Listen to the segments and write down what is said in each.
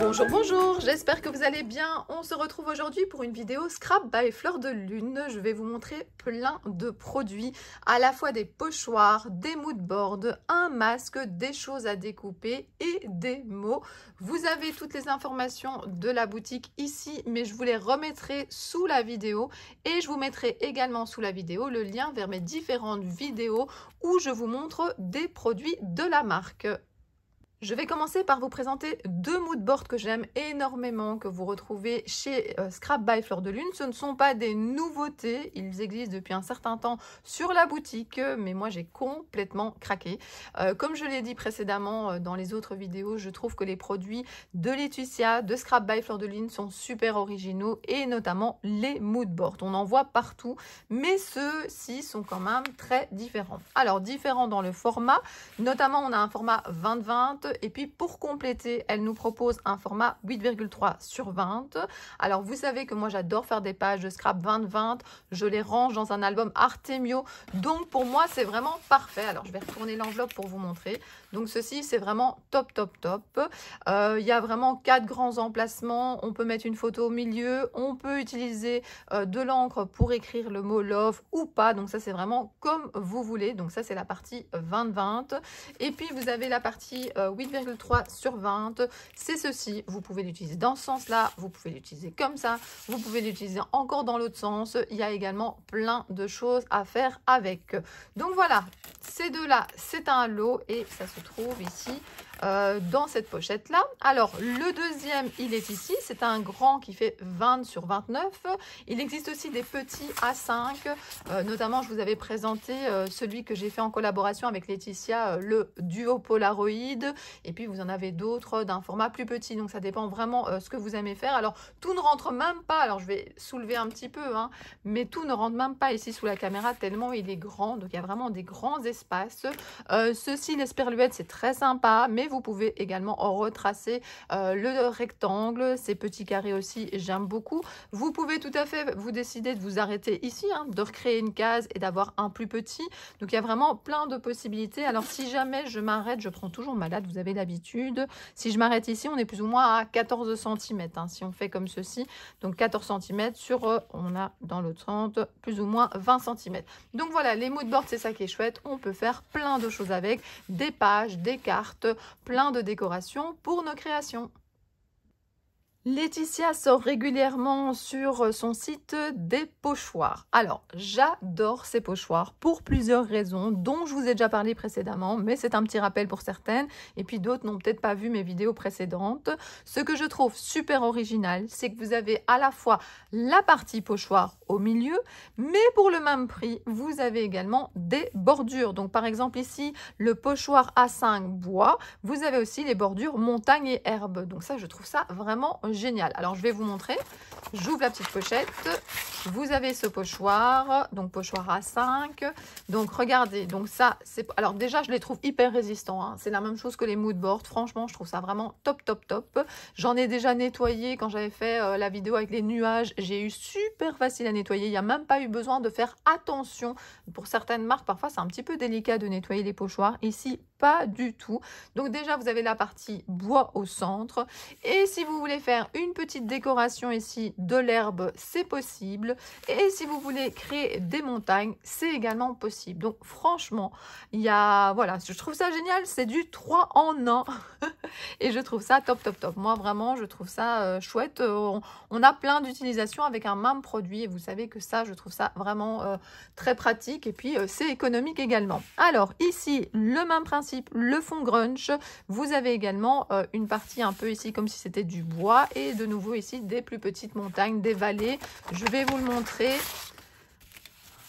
Bonjour, bonjour, j'espère que vous allez bien. On se retrouve aujourd'hui pour une vidéo Scrap by Fleur de Lune. Je vais vous montrer plein de produits, à la fois des pochoirs, des moodboards, un masque, des choses à découper et des mots. Vous avez toutes les informations de la boutique ici, mais je vous les remettrai sous la vidéo et je vous mettrai également sous la vidéo le lien vers mes différentes vidéos où je vous montre des produits de la marque. Je vais commencer par vous présenter deux moodboards que j'aime énormément, que vous retrouvez chez euh, Scrap by Fleur de Lune. Ce ne sont pas des nouveautés, ils existent depuis un certain temps sur la boutique, mais moi j'ai complètement craqué. Euh, comme je l'ai dit précédemment euh, dans les autres vidéos, je trouve que les produits de Laetitia, de Scrap by Fleur de Lune sont super originaux, et notamment les moodboards. On en voit partout, mais ceux-ci sont quand même très différents. Alors différents dans le format, notamment on a un format 20-20, E. Et puis pour compléter, elle nous propose un format 8,3 sur 20. Alors vous savez que moi j'adore faire des pages de scrap 20-20. Je les range dans un album Artemio. Donc pour moi c'est vraiment parfait. Alors je vais retourner l'enveloppe pour vous montrer. Donc ceci c'est vraiment top top top. Euh, il y a vraiment quatre grands emplacements. On peut mettre une photo au milieu. On peut utiliser euh, de l'encre pour écrire le mot love ou pas. Donc ça c'est vraiment comme vous voulez. Donc ça c'est la partie 20-20. Et puis vous avez la partie euh, 8,3 sur 20. C'est ceci. Vous pouvez l'utiliser dans ce sens-là. Vous pouvez l'utiliser comme ça. Vous pouvez l'utiliser encore dans l'autre sens. Il y a également plein de choses à faire avec. Donc voilà, ces deux-là, c'est un lot et ça se trouve ici euh, dans cette pochette-là. Alors, le deuxième, il est ici. C'est un grand qui fait 20 sur 29. Il existe aussi des petits A5. Euh, notamment, je vous avais présenté euh, celui que j'ai fait en collaboration avec Laetitia, le duo Polaroid. Et puis, vous en avez d'autres d'un format plus petit. Donc, ça dépend vraiment ce que vous aimez faire. Alors, tout ne rentre même pas. Alors, je vais soulever un petit peu, hein. mais tout ne rentre même pas ici sous la caméra tellement il est grand. Donc, il y a vraiment des grands espaces. ceci, l'esperluette, c'est très sympa, mais vous pouvez également en retracer euh, le rectangle, ces petits carrés aussi, j'aime beaucoup. Vous pouvez tout à fait vous décider de vous arrêter ici, hein, de recréer une case et d'avoir un plus petit. Donc il y a vraiment plein de possibilités. Alors si jamais je m'arrête, je prends toujours malade. vous avez l'habitude. Si je m'arrête ici, on est plus ou moins à 14 cm. Hein, si on fait comme ceci, donc 14 cm sur, euh, on a dans le sens, plus ou moins 20 cm. Donc voilà, les moodboards, c'est ça qui est chouette. On peut faire plein de choses avec, des pages, des cartes plein de décorations pour nos créations. Laetitia sort régulièrement sur son site des pochoirs. Alors, j'adore ces pochoirs pour plusieurs raisons, dont je vous ai déjà parlé précédemment, mais c'est un petit rappel pour certaines, et puis d'autres n'ont peut-être pas vu mes vidéos précédentes. Ce que je trouve super original, c'est que vous avez à la fois la partie pochoir au milieu, mais pour le même prix, vous avez également des bordures. Donc, par exemple, ici, le pochoir A5 bois, vous avez aussi les bordures montagne et herbe. Donc ça, je trouve ça vraiment génial. Alors, je vais vous montrer. J'ouvre la petite pochette. Vous avez ce pochoir, donc pochoir A5. Donc, regardez, donc ça, c'est... Alors, déjà, je les trouve hyper résistants. Hein. C'est la même chose que les mood Franchement, je trouve ça vraiment top, top, top. J'en ai déjà nettoyé quand j'avais fait euh, la vidéo avec les nuages. J'ai eu super facile à nettoyer. Il n'y a même pas eu besoin de faire attention. Pour certaines marques, parfois, c'est un petit peu délicat de nettoyer les pochoirs. Ici, pas du tout. Donc déjà, vous avez la partie bois au centre. Et si vous voulez faire une petite décoration ici de l'herbe, c'est possible. Et si vous voulez créer des montagnes, c'est également possible. Donc franchement, il y a... Voilà, je trouve ça génial. C'est du 3 en 1. et je trouve ça top, top, top. Moi, vraiment, je trouve ça euh, chouette. Euh, on, a plein d'utilisations avec un même produit. Et vous savez que ça, je trouve ça vraiment euh, très pratique. Et puis, c'est économique également. Alors, ici, le même principe le fond grunge. Vous avez également euh, une partie un peu ici comme si c'était du bois et de nouveau ici des plus petites montagnes, des vallées. Je vais vous le montrer.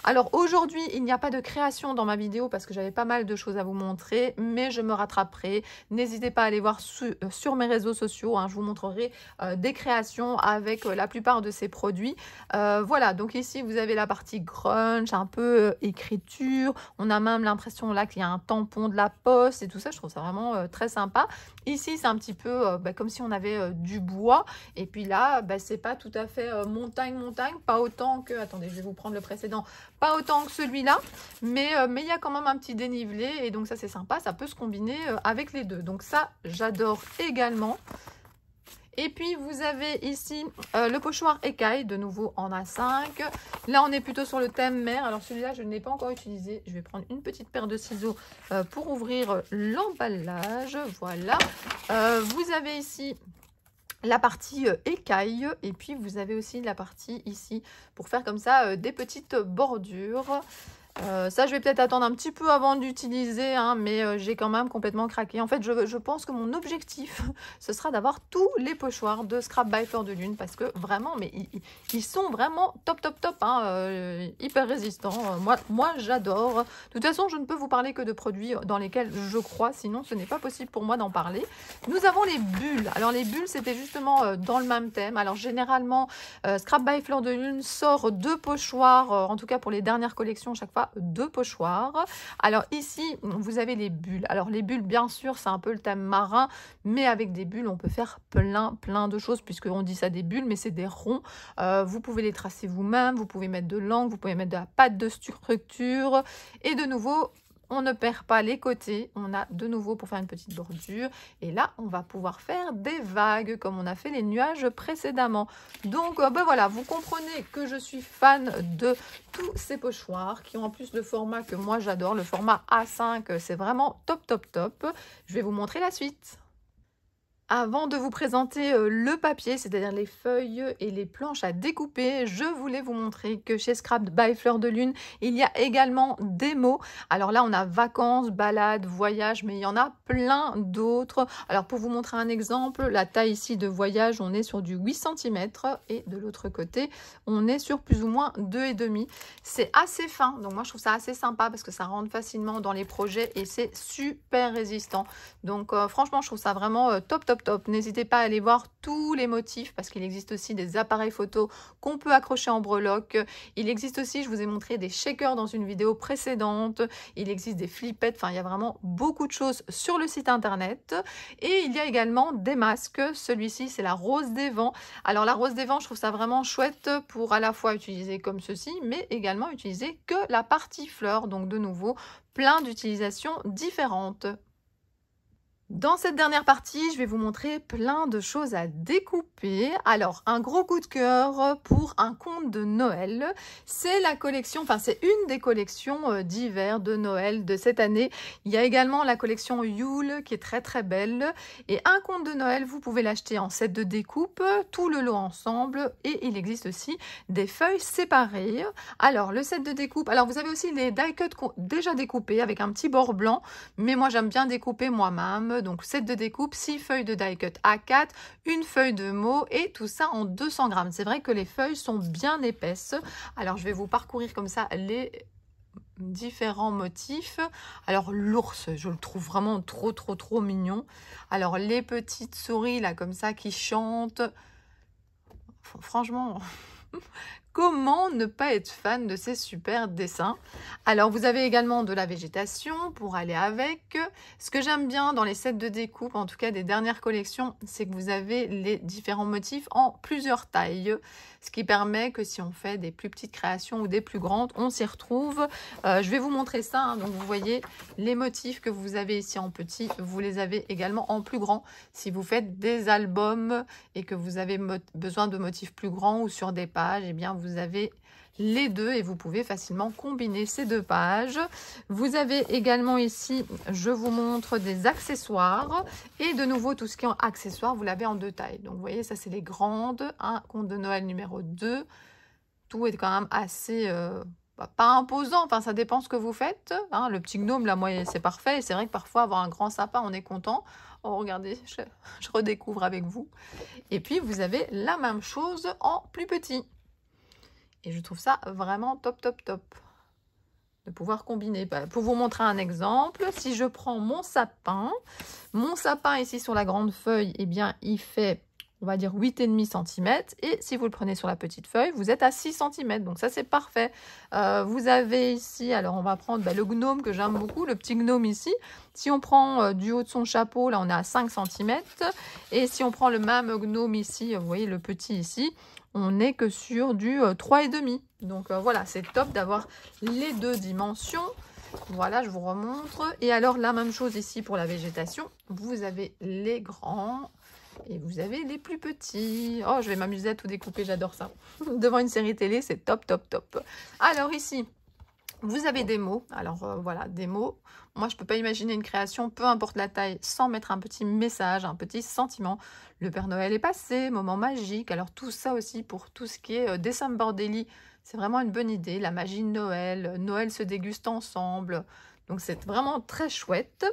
Alors aujourd'hui, il n'y a pas de création dans ma vidéo parce que j'avais pas mal de choses à vous montrer, mais je me rattraperai. N'hésitez pas à aller voir euh, sur mes réseaux sociaux, hein. je vous montrerai euh, des créations avec euh, la plupart de ces produits. voilà, donc ici vous avez la partie grunge, un peu écriture, on a même l'impression là qu'il y a un tampon de la poste et tout ça, je trouve ça vraiment très sympa. Ici c'est un petit peu bah, comme si on avait du bois et puis là, bah, c'est pas tout à fait montagne-montagne, pas autant que, attendez je vais vous prendre le précédent pas autant que celui-là, mais euh, mais il y a quand même un petit dénivelé. Et donc ça, c'est sympa. Ça peut se combiner euh, avec les deux. Donc ça, j'adore également. Et puis, vous avez ici euh, le pochoir écaille, de nouveau en A5. Là, on est plutôt sur le thème mer. Alors, celui-là, je ne l'ai pas encore utilisé. Je vais prendre une petite paire de ciseaux pour ouvrir l'emballage. Voilà. vous avez ici la partie euh, écaille et puis vous avez aussi la partie ici pour faire comme ça euh, des petites bordures euh, ça, je vais peut-être attendre un petit peu avant d'utiliser, hein, mais euh, j'ai quand même complètement craqué. En fait, je, je pense que mon objectif, ce sera d'avoir tous les pochoirs de Scrap by Fleur de Lune, parce que vraiment, mais ils, sont vraiment top, top, top, hein, euh, hyper résistants. moi, moi j'adore. De toute façon, je ne peux vous parler que de produits dans lesquels je crois, sinon ce n'est pas possible pour moi d'en parler. Nous avons les bulles. Alors, les bulles, c'était justement dans le même thème. Alors, généralement, Scrap by Fleur de Lune sort deux pochoirs, en tout cas pour les dernières collections, chaque fois de deux pochoirs. Alors ici, vous avez les bulles. Alors les bulles, bien sûr, c'est un peu le thème marin, mais avec des bulles, on peut faire plein, plein de choses, puisque on dit ça des bulles, mais c'est des ronds. Euh, vous pouvez les tracer vous-même, vous pouvez mettre de l'angle, vous pouvez mettre de la pâte de structure. Et de nouveau, on ne perd pas les côtés, on a de nouveau pour faire une petite bordure. Et là, on va pouvoir faire des vagues comme on a fait les nuages précédemment. Donc euh, ben voilà, vous comprenez que je suis fan de tous ces pochoirs qui ont en plus le format que moi j'adore, le format A5, c'est vraiment top, top, top. Je vais vous montrer la suite. Avant de vous présenter euh, le papier, c'est-à-dire les feuilles et les planches à découper, je voulais vous montrer que chez Scrap by Fleur de Lune, il y a également des mots. Alors là, on a vacances, balades, voyage, mais il y en a plein d'autres. Alors pour vous montrer un exemple, la taille ici de voyage, on est sur du 8 cm et de l'autre côté, on est sur plus ou moins 2,5. C'est assez fin, donc moi je trouve ça assez sympa parce que ça rentre facilement dans les projets et c'est super résistant. Donc euh, franchement, je trouve ça vraiment euh, top, top N'hésitez pas à aller voir tous les motifs parce qu'il existe aussi des appareils photos qu'on peut accrocher en breloque. Il existe aussi, je vous ai montré des shakers dans une vidéo précédente. Il existe des flippettes. Enfin, il y a vraiment beaucoup de choses sur le site internet. Et il y a également des masques. Celui-ci, c'est la rose des vents. Alors la rose des vents, je trouve ça vraiment chouette pour à la fois utiliser comme ceci, mais également utiliser que la partie fleur. Donc de nouveau, plein d'utilisations différentes. Dans cette dernière partie, je vais vous montrer plein de choses à découper. Alors, un gros coup de cœur pour un conte de Noël. C'est la collection, enfin c'est une des collections euh, d'hiver de Noël de cette année. Il y a également la collection Yule qui est très très belle. Et un conte de Noël, vous pouvez l'acheter en set de découpe, tout le lot ensemble. Et il existe aussi des feuilles séparées. Alors, le set de découpe, alors vous avez aussi les die-cut déjà découpés avec un petit bord blanc. Mais moi, j'aime bien découper moi-même donc 7 de découpe, 6 feuilles de die cut A4, une feuille de mots et tout ça en 200 grammes. C'est vrai que les feuilles sont bien épaisses. Alors je vais vous parcourir comme ça les différents motifs. Alors l'ours, je le trouve vraiment trop trop trop mignon. Alors les petites souris là comme ça qui chantent. Franchement, comment ne pas être fan de ces super dessins Alors vous avez également de la végétation pour aller avec. Ce que j'aime bien dans les sets de découpe, en tout cas des dernières collections, c'est que vous avez les différents motifs en plusieurs tailles ce qui permet que si on fait des plus petites créations ou des plus grandes, on s'y retrouve. Euh, je vais vous montrer ça, hein. donc vous voyez les motifs que vous avez ici en petit, vous les avez également en plus grand. Si vous faites des albums et que vous avez besoin de motifs plus grands ou sur des pages, eh bien vous avez les deux et vous pouvez facilement combiner ces deux pages. Vous avez également ici, je vous montre des accessoires et de nouveau tout ce qui est en accessoires, vous l'avez en deux tailles. Donc vous voyez, ça c'est les grandes, un hein, conte compte de Noël numéro 2. Tout est quand même assez... Euh, bah, pas imposant, enfin ça dépend ce que vous faites. Hein. Le petit gnome, là, moi, c'est parfait. c'est vrai que parfois, avoir un grand sapin, on est content. Oh, regardez, je redécouvre avec vous. Et puis, vous avez la même chose en plus petit. Et je trouve ça vraiment top, top, top de pouvoir combiner. Bah, pour vous montrer un exemple, si je prends mon sapin, mon sapin ici sur la grande feuille, eh bien, il fait, on va dire, 8,5 cm. Et si vous le prenez sur la petite feuille, vous êtes à 6 cm. Donc ça, c'est parfait. Euh, vous avez ici, alors on va prendre bah, le gnome que j'aime beaucoup, le petit gnome ici. Si on prend euh, du haut de son chapeau, là, on est à 5 cm. Et si on prend le même gnome ici, vous voyez, le petit ici, on n'est que sur du 3,5. Euh, Donc euh, voilà, c'est top d'avoir les deux dimensions. Voilà, je vous remontre. Et alors, la même chose ici pour la végétation. Vous avez les grands et vous avez les plus petits. Oh, je vais m'amuser à tout découper, j'adore ça. Devant une série télé, c'est top, top, top. Alors ici, vous avez des mots, alors euh, voilà, des mots. Moi, je ne peux pas imaginer une création, peu importe la taille, sans mettre un petit message, un petit sentiment. Le Père Noël est passé, moment magique. Alors tout ça aussi pour tout ce qui est euh, décembre December c'est vraiment une bonne idée. La magie de Noël, euh, Noël se déguste ensemble. Donc c'est vraiment très chouette.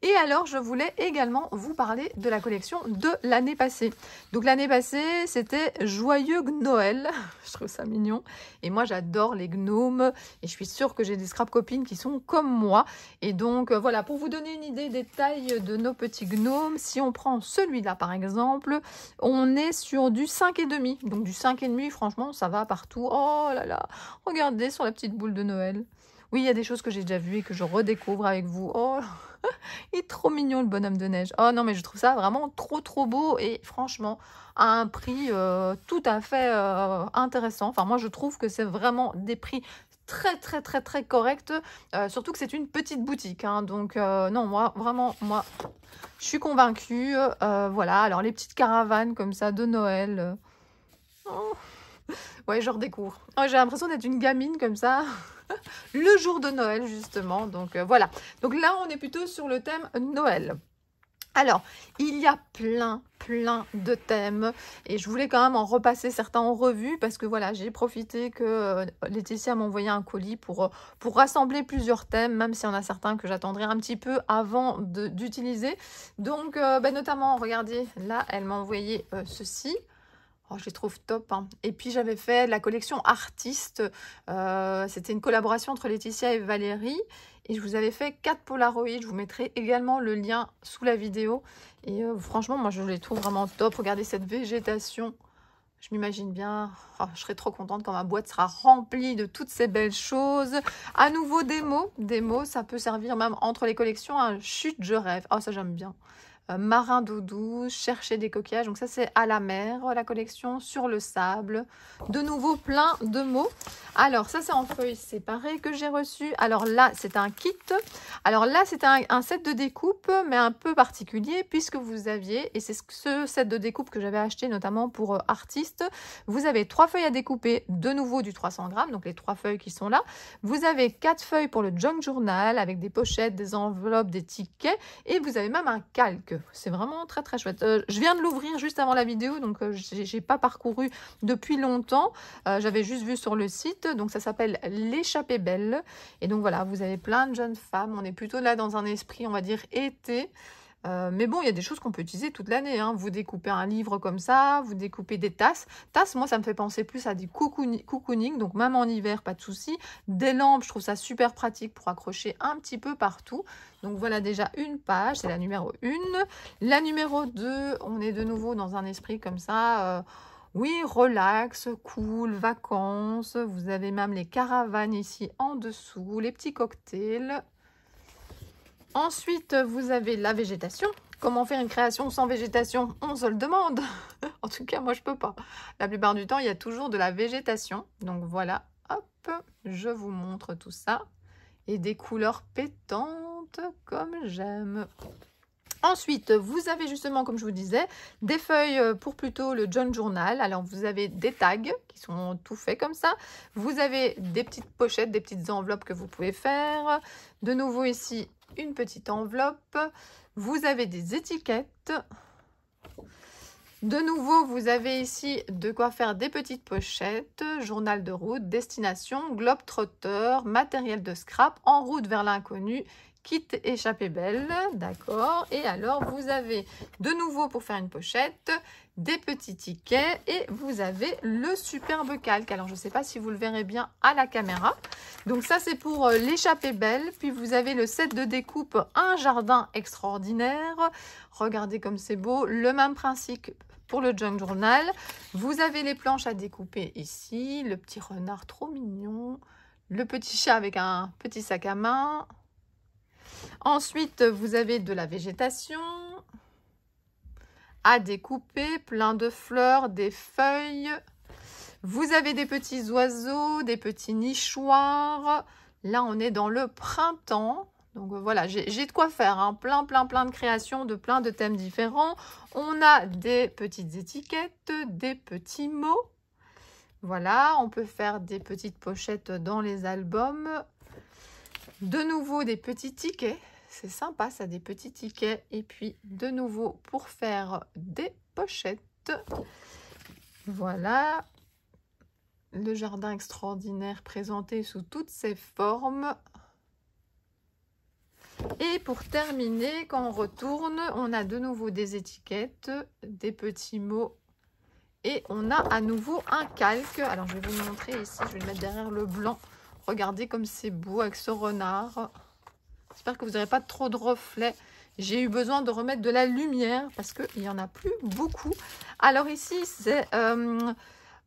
Et alors je voulais également vous parler de la collection de l'année passée. Donc l'année passée c'était Joyeux Noël. je trouve ça mignon. Et moi j'adore les gnomes. Et je suis sûre que j'ai des scrap copines qui sont comme moi. Et donc euh, voilà, pour vous donner une idée des tailles de nos petits gnomes, si on prend celui-là par exemple, on est sur du 5,5. Donc du 5,5 franchement ça va partout. Oh là là, regardez sur la petite boule de Noël. Oui, il y a des choses que j'ai déjà vues et que je redécouvre avec vous. Oh, il est trop mignon le bonhomme de neige. Oh non, mais je trouve ça vraiment trop trop beau et franchement à un prix euh, tout à fait euh, intéressant. Enfin, moi je trouve que c'est vraiment des prix très très très très corrects. Euh, surtout que c'est une petite boutique. Hein. donc non, moi vraiment, moi, je suis convaincue. voilà, alors les petites caravanes comme ça de Noël. Oh. ouais, je redécouvre. J'ai l'impression d'être une gamine comme ça. le jour de Noël, justement. Donc euh, voilà. Donc là, on est plutôt sur le thème Noël. Alors, il y a plein, plein de thèmes et je voulais quand même en repasser certains en revue parce que voilà, j'ai profité que euh, Laetitia m'envoyait un colis pour, euh, pour rassembler plusieurs thèmes, même si en a certains que j'attendrai un petit peu avant d'utiliser. Donc, bah, notamment, regardez, là, elle m'a envoyé ceci. Oh, je les trouve top. Hein. Et puis j'avais fait la collection artiste. Euh, c'était une collaboration entre Laetitia et Valérie. Et je vous avais fait quatre Polaroids. Je vous mettrai également le lien sous la vidéo. Et euh, franchement, moi je les trouve vraiment top. Regardez cette végétation. Je m'imagine bien, oh, je serai trop contente quand ma boîte sera remplie de toutes ces belles choses. À nouveau, des mots. Des mots, ça peut servir même entre les collections. Chut, je rêve. Oh, ça j'aime bien. Euh, marin doudou, chercher des coquillages. Donc ça, c'est à la mer, la collection, sur le sable. De nouveau, plein de mots. Alors, ça, c'est en feuilles séparées que j'ai reçu. Alors là, c'est un kit. Alors là, c'est un, set de découpe, mais un peu particulier, puisque vous aviez, et c'est ce set de découpe que j'avais acheté notamment pour euh, artistes, vous avez trois feuilles à découper, de nouveau du 300 grammes, donc les trois feuilles qui sont là. Vous avez quatre feuilles pour le junk journal, avec des pochettes, des enveloppes, des tickets, et vous avez même un calque c'est vraiment très très chouette. Euh, je viens de l'ouvrir juste avant la vidéo, donc euh, j'ai pas parcouru depuis longtemps. Euh, j'avais juste vu sur le site, donc ça s'appelle l'échappée belle. Et donc voilà, vous avez plein de jeunes femmes. On est plutôt là dans un esprit, on va dire, été. Euh, mais bon, il y a des choses qu'on peut utiliser toute l'année. Hein. Vous découpez un livre comme ça, vous découpez des tasses. Tasses, moi, ça me fait penser plus à des cocooning, donc même en hiver, pas de souci. Des lampes, je trouve ça super pratique pour accrocher un petit peu partout. Donc voilà déjà une page, c'est la numéro 1. La numéro 2, on est de nouveau dans un esprit comme ça... Euh, oui, relax, cool, vacances. Vous avez même les caravanes ici en dessous, les petits cocktails. Ensuite, vous avez la végétation. Comment faire une création sans végétation On se le demande. en tout cas, moi, je peux pas. La plupart du temps, il y a toujours de la végétation. Donc voilà, hop, je vous montre tout ça. Et des couleurs pétantes comme j'aime. Ensuite, vous avez justement, comme je vous disais, des feuilles pour plutôt le John Journal. Alors, vous avez des tags qui sont tout faits comme ça. Vous avez des petites pochettes, des petites enveloppes que vous pouvez faire. De nouveau ici, une petite enveloppe. Vous avez des étiquettes. De nouveau, vous avez ici de quoi faire des petites pochettes, journal de route, destination, globe trotteur, matériel de scrap, en route vers l'inconnu kit échappé belle, d'accord. Et alors, vous avez de nouveau pour faire une pochette des petits tickets et vous avez le superbe calque. Alors, je ne sais pas si vous le verrez bien à la caméra. Donc ça, c'est pour euh, l'échappée belle. Puis vous avez le set de découpe Un jardin extraordinaire. Regardez comme c'est beau. Le même principe pour le junk journal. Vous avez les planches à découper ici. Le petit renard trop mignon. Le petit chat avec un petit sac à main, Ensuite, vous avez de la végétation à découper, plein de fleurs, des feuilles. Vous avez des petits oiseaux, des petits nichoirs. Là, on est dans le printemps. Donc euh, voilà, j'ai de quoi faire, un hein. plein, plein, plein de créations de plein de thèmes différents. On a des petites étiquettes, des petits mots. Voilà, on peut faire des petites pochettes dans les albums. De nouveau des petits tickets. C'est sympa ça, des petits tickets. Et puis de nouveau pour faire des pochettes. Voilà. Le jardin extraordinaire présenté sous toutes ses formes. Et pour terminer, quand on retourne, on a de nouveau des étiquettes, des petits mots. Et on a à nouveau un calque. Alors, je vais vous montrer ici. Je vais le mettre derrière le blanc Regardez comme c'est beau avec ce renard. J'espère que vous n'aurez pas trop de reflets. J'ai eu besoin de remettre de la lumière parce qu'il n'y en a plus beaucoup. Alors ici, c'est euh,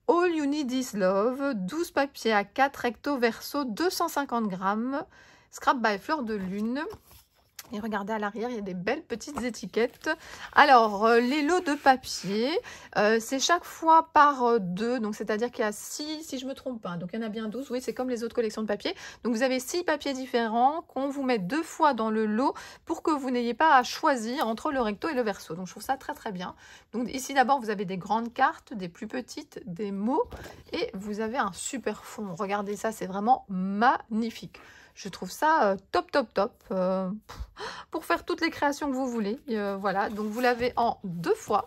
All You Need Is Love, 12 papiers à 4 recto verso, 250 grammes, scrap by fleur de lune. Et regardez à l'arrière, il y a des belles petites étiquettes. Alors, euh, les lots de papier, euh, c'est chaque fois par euh, deux. Donc, c'est-à-dire qu'il y a six, si je me trompe pas. donc, il y en a bien douze. Oui, c'est comme les autres collections de papier. Donc, vous avez six papiers différents qu'on vous met deux fois dans le lot pour que vous n'ayez pas à choisir entre le recto et le verso. Donc, je trouve ça très, très bien. Donc, ici, d'abord, vous avez des grandes cartes, des plus petites, des mots. Et vous avez un super fond. Regardez ça, c'est vraiment magnifique je trouve ça euh, top, top, top. Euh, pour faire toutes les créations que vous voulez. Euh, voilà, donc vous l'avez en deux fois.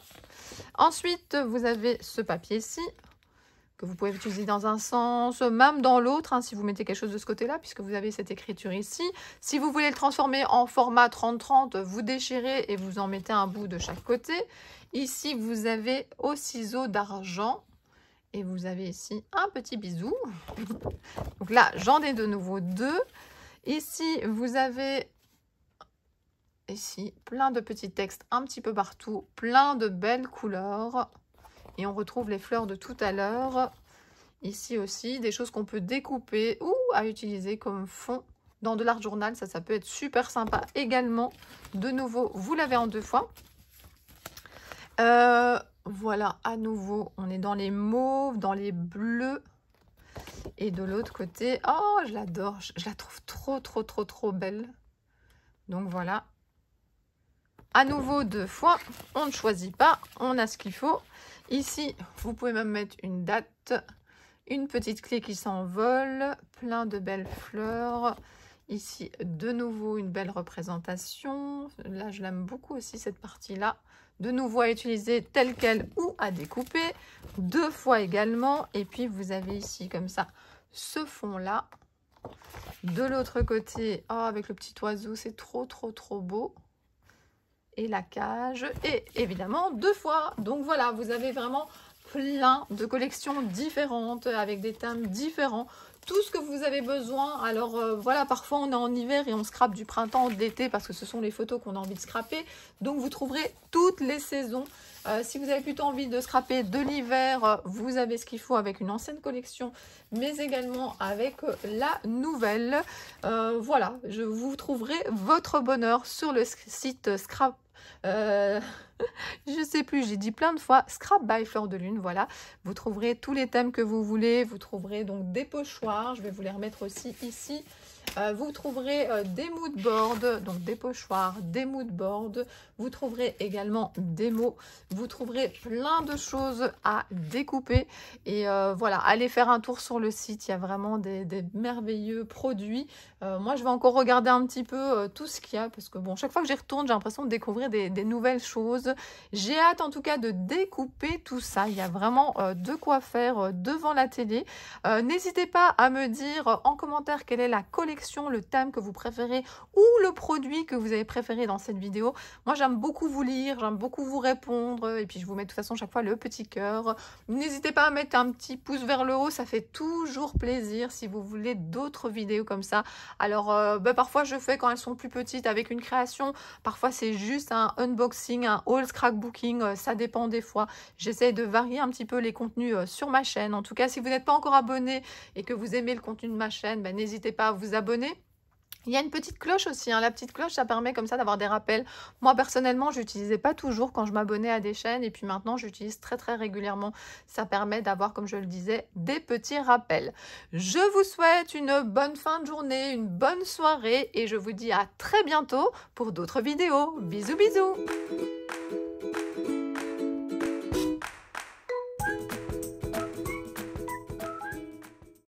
Ensuite, vous avez ce papier-ci que vous pouvez utiliser dans un sens, même dans l'autre, hein, si vous mettez quelque chose de ce côté-là, puisque vous avez cette écriture ici. Si vous voulez le transformer en format 30-30, vous déchirez et vous en mettez un bout de chaque côté. Ici, vous avez au ciseau d'argent et vous avez ici un petit bisou. Donc là, j'en ai de nouveau deux. Ici, vous avez ici plein de petits textes un petit peu partout, plein de belles couleurs. Et on retrouve les fleurs de tout à l'heure. Ici aussi, des choses qu'on peut découper ou à utiliser comme fond dans de l'art journal. Ça, ça peut être super sympa également. De nouveau, vous l'avez en deux fois. Euh, voilà, à nouveau, on est dans les mauves, dans les bleus. Et de l'autre côté, oh, je l'adore. Je, la trouve trop, trop, trop, trop belle. Donc voilà. À nouveau, deux fois. On ne choisit pas. On a ce qu'il faut. Ici, vous pouvez même mettre une date. Une petite clé qui s'envole. Plein de belles fleurs. Ici, de nouveau, une belle représentation. Là, je l'aime beaucoup aussi, cette partie-là de nouveau à utiliser tel quel ou à découper, deux fois également. Et puis vous avez ici comme ça ce fond-là. De l'autre côté, oh, avec le petit oiseau, c'est trop trop trop beau. Et la cage, et évidemment deux fois. Donc voilà, vous avez vraiment plein de collections différentes avec des thèmes différents tout ce que vous avez besoin. Alors euh, voilà, parfois on est en hiver et on scrape du printemps, d'été, parce que ce sont les photos qu'on a envie de scraper. Donc vous trouverez toutes les saisons. Euh, si vous avez plutôt envie de scraper de l'hiver, euh, vous avez ce qu'il faut avec une ancienne collection, mais également avec la nouvelle. voilà, je vous trouverai votre bonheur sur le site scrap euh, je sais plus, j'ai dit plein de fois, Scrap by Fleur de Lune, voilà. Vous trouverez tous les thèmes que vous voulez, vous trouverez donc des pochoirs, je vais vous les remettre aussi ici euh, vous trouverez euh, des moodboards, donc des pochoirs, des moodboards. Vous trouverez également des mots. Vous trouverez plein de choses à découper. Et euh, voilà, allez faire un tour sur le site. Il y a vraiment des, merveilleux produits. moi, je vais encore regarder un petit peu tout ce qu'il y a parce que bon, chaque fois que j'y retourne, j'ai l'impression de découvrir des, des nouvelles choses. J'ai hâte en tout cas de découper tout ça. Il y a vraiment de quoi faire devant la télé. N'hésitez pas à me dire en commentaire quelle est la collection le thème que vous préférez ou le produit que vous avez préféré dans cette vidéo. Moi, j'aime beaucoup vous lire, j'aime beaucoup vous répondre et puis je vous mets de toute façon chaque fois le petit cœur. N'hésitez pas à mettre un petit pouce vers le haut, ça fait toujours plaisir si vous voulez d'autres vidéos comme ça. Alors, euh, bah, parfois, je fais quand elles sont plus petites avec une création. Parfois, c'est juste un unboxing, un old scrapbooking, euh, ça dépend des fois. J'essaie de varier un petit peu les contenus euh, sur ma chaîne. En tout cas, si vous n'êtes pas encore abonné et que vous aimez le contenu de ma chaîne, bah, n'hésitez pas à vous abonner il y a une petite cloche aussi. Hein. La petite cloche, ça permet comme ça d'avoir des rappels. Moi, personnellement, je n'utilisais pas toujours quand je m'abonnais à des chaînes. Et puis maintenant, j'utilise très, très régulièrement. Ça permet d'avoir, comme je le disais, des petits rappels. Je vous souhaite une bonne fin de journée, une bonne soirée. Et je vous dis à très bientôt pour d'autres vidéos. Bisous, bisous